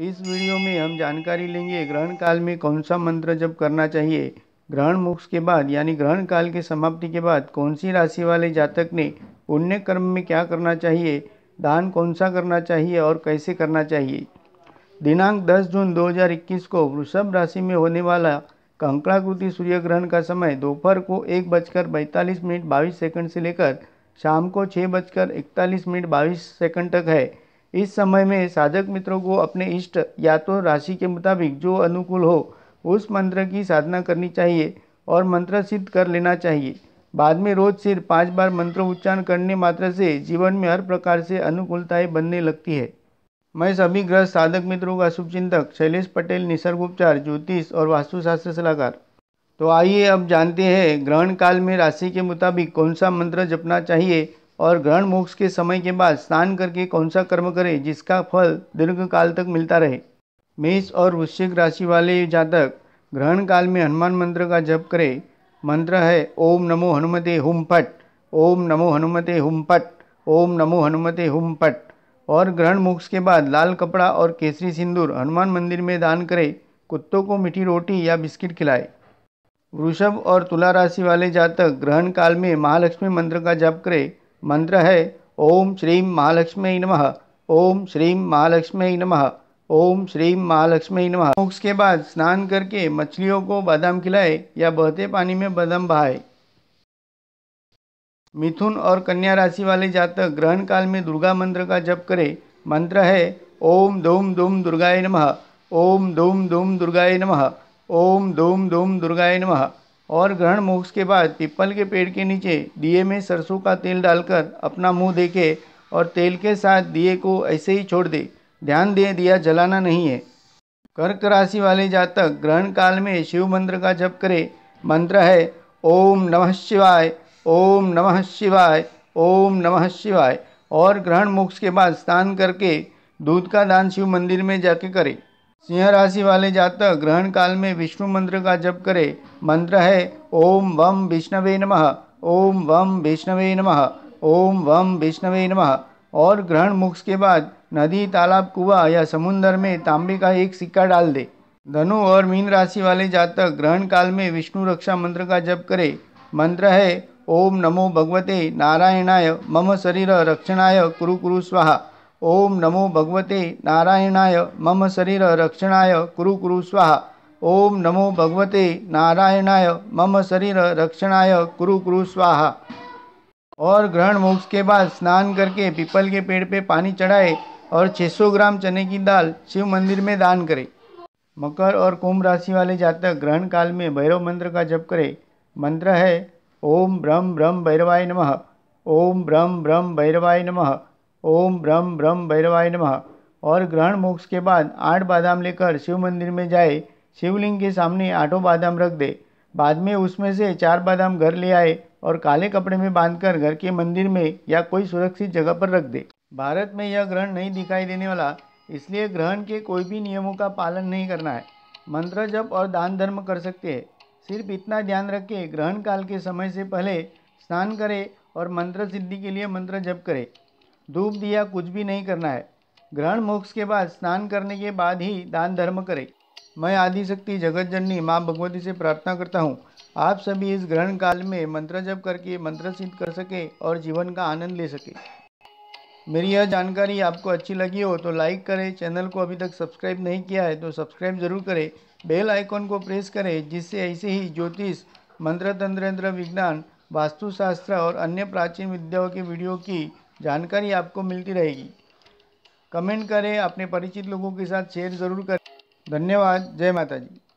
इस वीडियो में हम जानकारी लेंगे ग्रहण काल में कौन सा मंत्र जप करना चाहिए ग्रहण मोक्ष के बाद यानी ग्रहण काल के समाप्ति के बाद कौन सी राशि वाले जातक ने पुण्य कर्म में क्या करना चाहिए दान कौन सा करना चाहिए और कैसे करना चाहिए दिनांक 10 जून 2021 को वृषभ राशि में होने वाला कंकड़ाकृति सूर्य ग्रहण का समय दोपहर को एक बजकर पैंतालीस मिनट बाईस सेकंड से लेकर शाम को छः बजकर इकतालीस मिनट बाईस सेकंड तक है इस समय में साधक मित्रों को अपने इष्ट या तो राशि के मुताबिक जो अनुकूल हो उस मंत्र की साधना करनी चाहिए और मंत्र सिद्ध कर लेना चाहिए बाद में रोज सिर्फ पाँच बार मंत्र उच्चारण करने मात्र से जीवन में हर प्रकार से अनुकूलताएं बनने लगती है मैं सभी ग्रह साधक मित्रों का शुभ चिंतक शैलेश पटेल निसर्गोपचार ज्योतिष और वास्तुशास्त्र सलाहकार तो आइए अब जानते हैं ग्रहण काल में राशि के मुताबिक कौन सा मंत्र जपना चाहिए और ग्रहण मोक्ष के समय के बाद स्नान करके कौन सा कर्म करें जिसका फल दीर्घ काल तक मिलता रहे मेष और वृश्चिक राशि वाले जातक ग्रहण काल में हनुमान मंत्र का जप करें मंत्र है ओम नमो हनुमते हुम फट ओम नमो हनुमते हुम पट ओम नमो हनुमते हुम पट और ग्रहण मोक्ष के बाद लाल कपड़ा और केसरी सिंदूर हनुमान मंदिर में दान करें कुत्तों को मीठी रोटी या बिस्किट खिलाए वृषभ और तुला राशि वाले जातक ग्रहण काल में महालक्ष्मी मंत्र का जप करें मंत्र है ओम श्री महालक्ष्मी नमः ओम श्री महालक्ष्मी नमः ओम श्रीं महालक्ष्मी नमः मोक्ष के बाद स्नान करके मछलियों को बादाम खिलाए या बहते पानी में बादाम बहाए मिथुन और कन्या राशि वाले जातक ग्रहण काल में दुर्गा मंत्र का जप करें मंत्र है ओम धूम धूम दुर्गाय नमः ओम धूम धूम दुर्गाय नमः ओम धूम धूम दुर्गाय नमः और ग्रहण मोक्ष के बाद पीपल के पेड़ के नीचे दिए में सरसों का तेल डालकर अपना मुंह देखे और तेल के साथ दिए को ऐसे ही छोड़ दे ध्यान दे दिया जलाना नहीं है कर्क राशि वाले जातक ग्रहण काल में शिव मंत्र का जप करे मंत्र है ओम नमः शिवाय ओम नमः शिवाय ओम नमः शिवाय और ग्रहण मोक्ष के बाद स्नान करके दूध का दान शिव मंदिर में जाके करें सिंह राशि वाले जातक ग्रहण काल में विष्णु मंत्र का जप करें मंत्र है ओम वम विष्णवे नमः ओम वम विष्णवे नमः ओम वम विष्णवे नमः और ग्रहण मुक्स के बाद नदी तालाब कुआ या समुन्द्र में तांबे का एक सिक्का डाल दे धनु और मीन राशि वाले जातक ग्रहण काल में विष्णु रक्षा मंत्र का जप करें मंत्र है ओम नमो भगवते नारायणाय मम शरीर रक्षणाय कुरु कुरु स्वाहा ओम नमो भगवते नारायणाय मम शरीर रक्षणाय कुरु कुरु स्वाहा ओम नमो भगवते नारायणाय मम शरीर रक्षणाय कुरु कुरु स्वाहा और ग्रहण मोक्ष के बाद स्नान करके पीपल के पेड़ पे पानी चढ़ाए और 600 ग्राम चने की दाल शिव मंदिर में दान करें मकर और कुंभ राशि वाले जातक ग्रहण काल में भैरव मंत्र का जप करें मंत्र है ओम ब्रह्म ब्रह्म भैरवाय नमः ओम ब्रह्म ब्रह्म भैरवाय नमः ओम ब्रह्म ब्रह्म भैरवाय नमः और ग्रहण मोक्ष के बाद आठ बादाम लेकर शिव मंदिर में जाए शिवलिंग के सामने आठों बादाम रख दे बाद में उसमें से चार बादाम घर ले आए और काले कपड़े में बांधकर घर के मंदिर में या कोई सुरक्षित जगह पर रख दे भारत में यह ग्रहण नहीं दिखाई देने वाला इसलिए ग्रहण के कोई भी नियमों का पालन नहीं करना है मंत्र जप और दान धर्म कर सकते हैं सिर्फ इतना ध्यान रखें ग्रहण काल के समय से पहले स्नान करें और मंत्र सिद्धि के लिए मंत्र जप करें धूप दिया कुछ भी नहीं करना है ग्रहण मोक्ष के बाद स्नान करने के बाद ही दान धर्म करें मैं आदिशक्ति जगत जननी माँ भगवती से प्रार्थना करता हूँ आप सभी इस ग्रहण काल में मंत्र जप करके मंत्र सिद्ध कर सके और जीवन का आनंद ले सके मेरी यह जानकारी आपको अच्छी लगी हो तो लाइक करें चैनल को अभी तक सब्सक्राइब नहीं किया है तो सब्सक्राइब ज़रूर करें बेल आइकॉन को प्रेस करें जिससे ऐसे ही ज्योतिष मंत्र तंत्र विज्ञान वास्तुशास्त्र और अन्य प्राचीन विद्याओं के वीडियो की जानकारी आपको मिलती रहेगी कमेंट करें अपने परिचित लोगों के साथ शेयर ज़रूर करें धन्यवाद जय माता जी